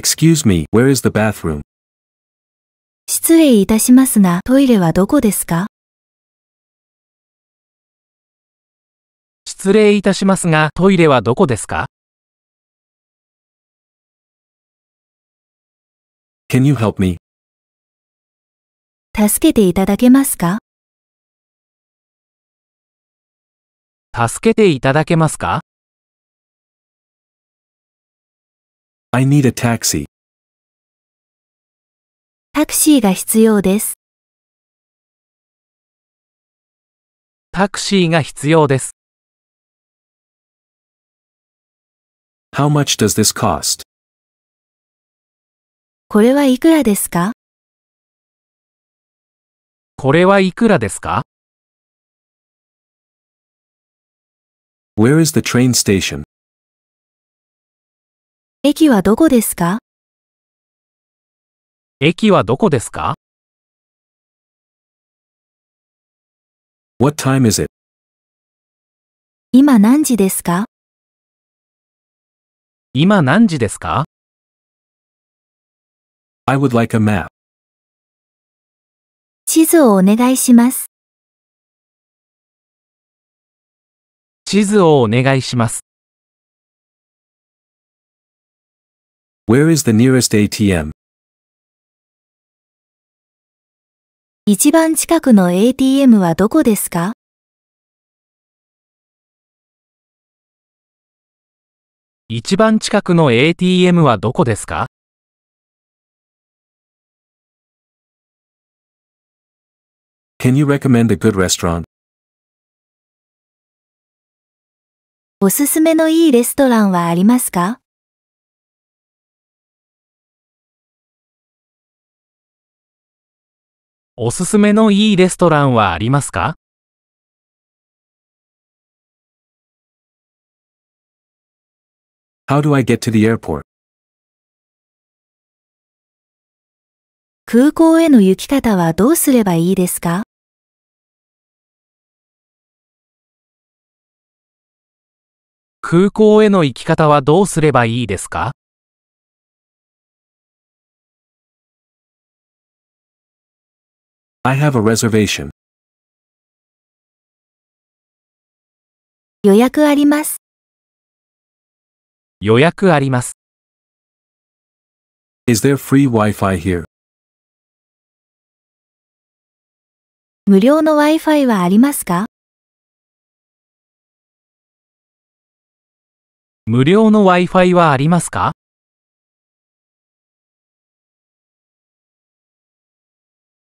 Excuse me, where is the bathroom? 失礼いたしますが、トイレはどこですか失礼いたしますが、トイレはどこですか ?Can you help me? 助けていただけますか助けていただけますか I need a taxi. タクシーが必要です。タクシーが必要です。How much does this cost? これはいくらですかこれはいくらですか Where is the train station? 駅はどこですか駅はどこですか ?What time is it? 今何時ですか今何時ですか ?I would like a map. 地図をお願いします。地図をお願いします。Where is the nearest ATM? 一番近くの ATM はどこですか一番近くの ATM はどこですか Can recommend a restaurant? you good おすすめのいいレストランはありますかおすすめのいいレストランはありますか空港への行き方はどうすればいいですか空港への行き方はどうすればいいですか I have a reservation. 予約あります。予約あります。Is there free Wi-Fi here? 無料の Wi-Fi はありますか無料の Wi-Fi はありますか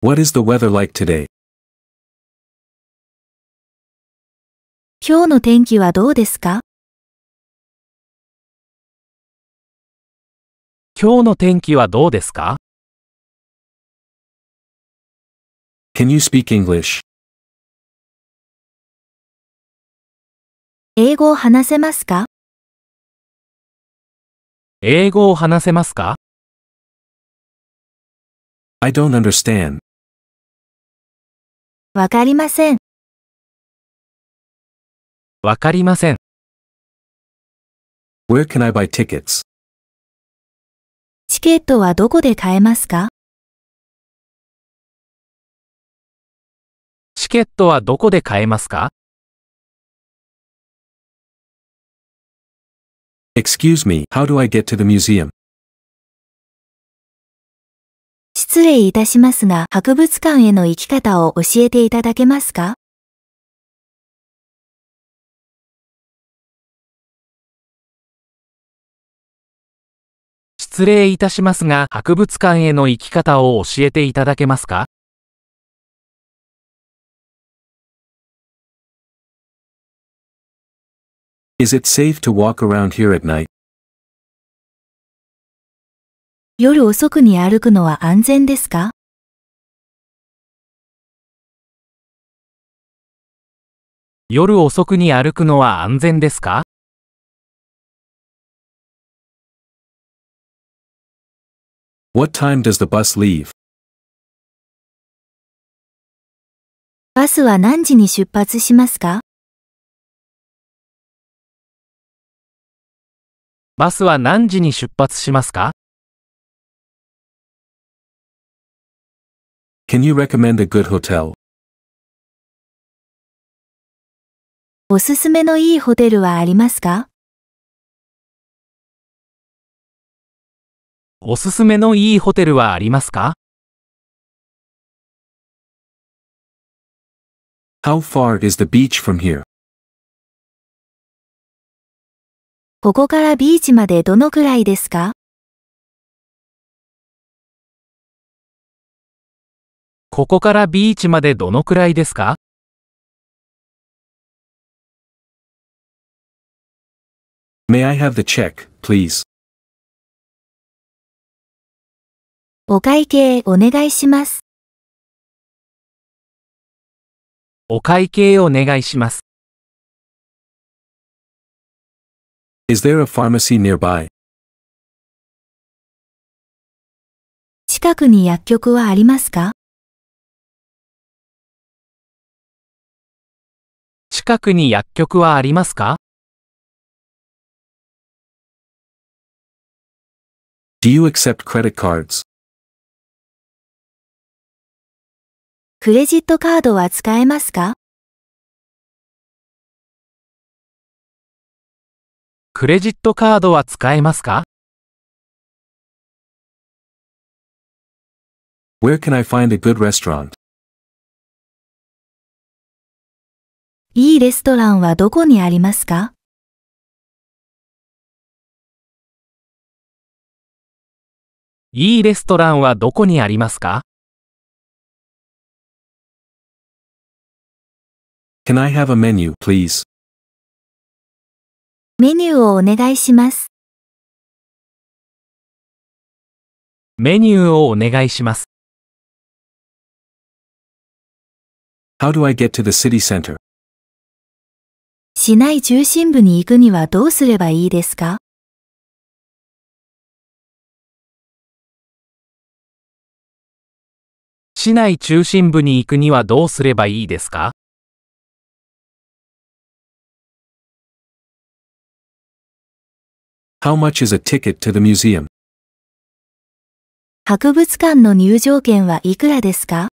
What is the weather like today? 今日の天気はどうですか今日の天気はどうですか Can you speak English? 英語を話せますか英語を話せますか I don't understand. わかりません。わかりません。Where can I buy tickets? チケットはどこで買えますかチケットはどこで買えますか ?Excuse me, how do I get to the museum? 失礼いたしますが、博物館への行き方を教えていただけますか失礼いたしますが、博物館への行き方を教えていただけますか？Is it safe to walk around here at night? 夜遅くに歩くのは安全ですか夜遅くに歩くのは安全ですかバスは何時に出発しますかバスは何時に出発しますか Can you recommend a good hotel? おすすめのいいホテルはありますかおすすめのいいホテルはありますか ?How far is the beach from here? ここからビーチまでどのくらいですかここからビーチまでどのくらいですか May have please? I the check, お会計お願いします。お会計お願いします。Is there a pharmacy nearby? 近くに薬局はありますか近くに薬局はありますか Do credit cards? you accept クレジットカードは使えますかクレジットカードは使えますか Where can I find a good restaurant? いいレストランはどこにありますかいいレストランはどこにありますか Can I have a menu, please? メニューをお願いします。メニューをお願いします。How do I get to the city center? 市内中心部に行くにはどうすればいいですか市内中心部に行くにはどうすればいいですか博物館の入場券はいくらですか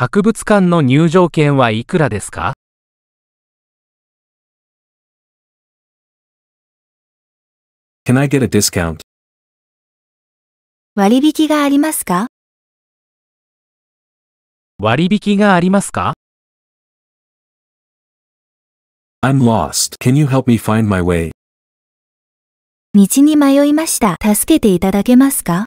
博物館の入場券はいくらですか Can discount? a I get 割引がありますか割引がありますか I'm lost. Can you help me find my way? 道に迷いました。助けていただけますか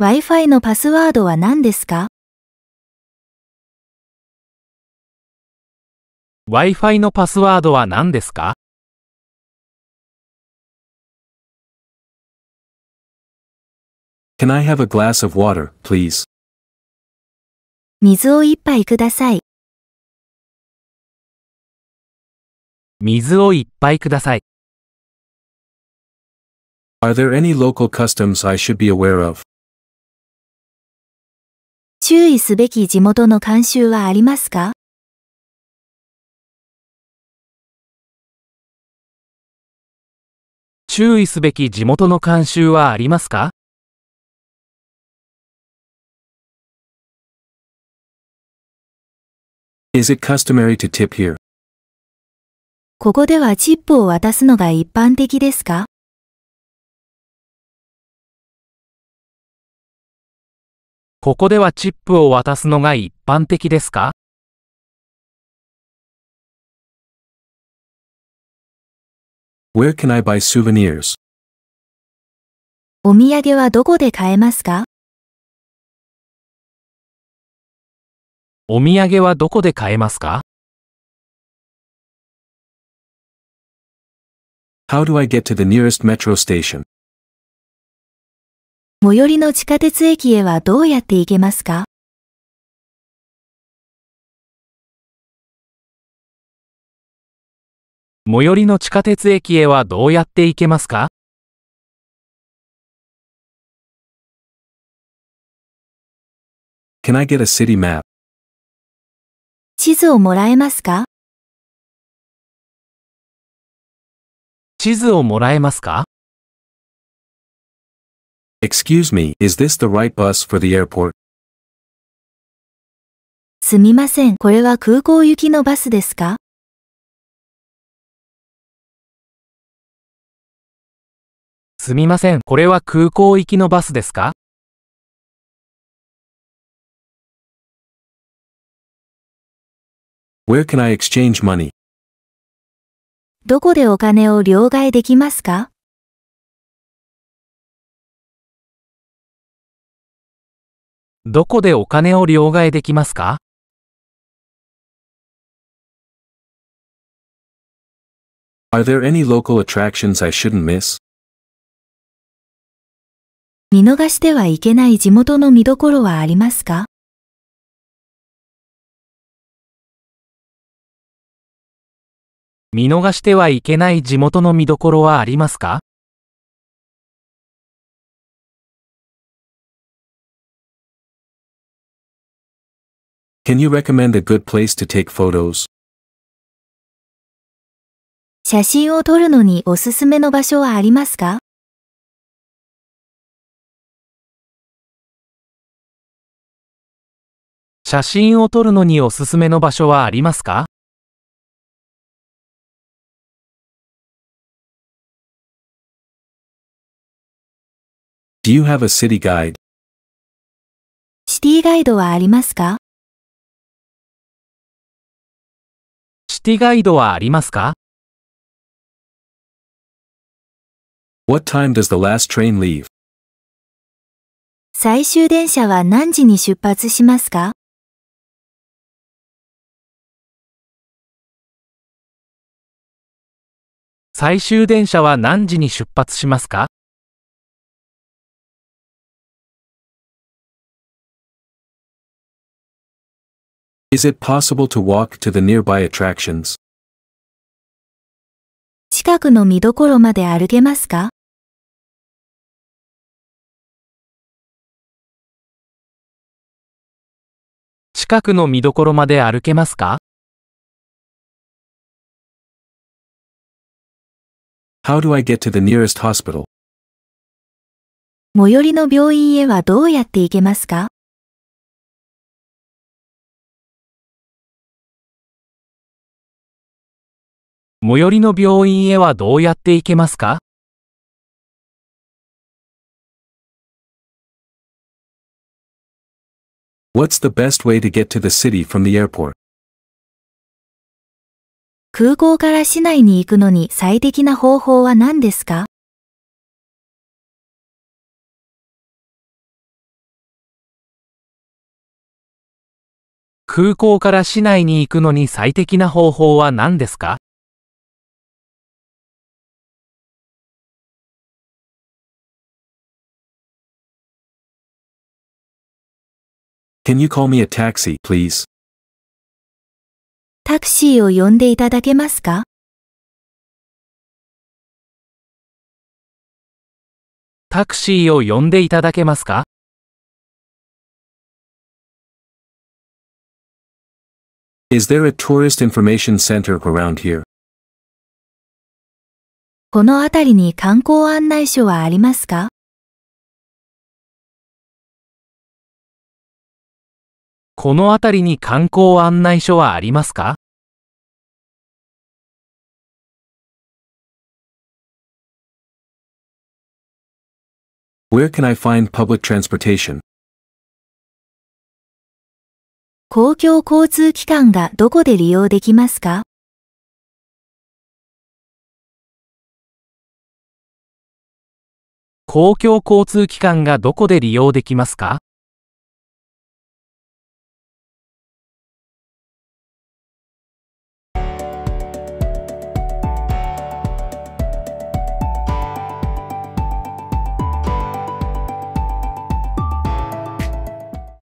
Wi-Fi のパスワードは何ですか ?Wi-Fi のパスワードは何ですか ?Can I have a glass of water, please? 水を一杯ください。水を一杯ください。Are there any local customs I should be aware of? 注意すべき地元の慣習はありますか注意すべき地元の慣習はありますかここではチップを渡すのが一般的ですかここではチップを渡すのが一般的ですかお土産はどこで買えますかお土産はどこで買えますか How do I get to the nearest metro station? 最寄りの地下鉄駅へはどうやって行けますか最寄りの地下鉄駅へはどうやって行けますか地図をもらえますか地図をもらえますか Excuse me, is this the right bus for the airport? すみません、これは空港行きのバスですかすみません、これは空港行きのバスですかどこでお金を両替できますかどこでお金を両替できますか日見逃してはいけない地元の見どころはありますか見逃してはいけない地元の見どころはありますか Can you recommend a good place to take photos? 写真を撮るのにおすすめの場所はありますか写真を撮るのにおすすめの場所はありますか Do guide? you city have a シティガイドはありますかシティガイドはありますか ?What time does the last train leave? 最終電車は何時に出発しますか最終電車は何時に出発しますか Is it possible to walk to the nearby attractions? 近くの見どころまで歩けますか近くの見どころまで歩けますか ?How do I get to the nearest hospital? 最寄りの病院へはどうやって行けますか最寄りの病院へはどうやって行けますか空港から市内に行くのに最適な方法は何ですか空港から市内に行くのに最適な方法は何ですか Can you call me a taxi, please? タクシーを呼んでいただけますかタクシーを呼んでいただけますかこの辺りに観光案内所はありますかこの辺りに観光案内所はありますか公共交通機関がどこで利用できますか公共交通機関がどこで利用できますか